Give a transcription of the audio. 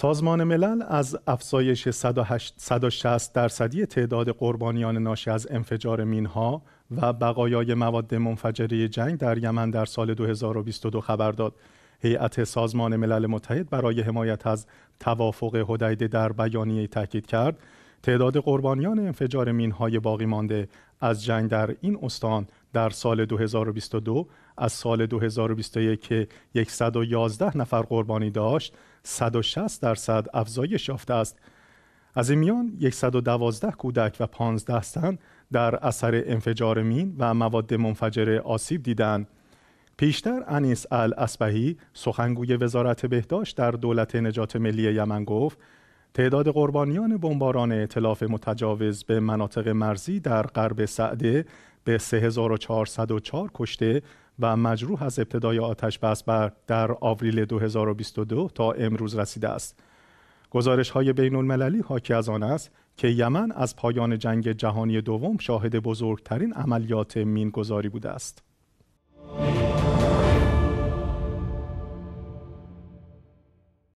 سازمان ملل از افزایش 160 درصدی تعداد قربانیان ناشی از انفجار مینها و بقایای مواد منفجره جنگ در یمن در سال 2022 خبر داد. هیئت سازمان ملل متحد برای حمایت از توافق هدیده در بیانیه تاکید کرد تعداد قربانیان انفجار مینهای باقی مانده از جنگ در این استان در سال 2022 از سال 2021 که 111 نفر قربانی داشت 160 درصد افزایش یافته است از این میان 112 کودک و 15 تن در اثر انفجار مین و مواد منفجره آسیب دیدند پیشتر انیس الاسبهی سخنگوی وزارت بهداشت در دولت نجات ملی یمن گفت تعداد قربانیان بمباران اطلاف متجاوز به مناطق مرزی در غرب سعده به 3404 کشته و مجروح از ابتدای آتش بس بر در آوریل 2022 تا امروز رسیده است. گزارش های بین المللی حاکی از آن است که یمن از پایان جنگ جهانی دوم شاهد بزرگترین عملیات گذاری بوده است.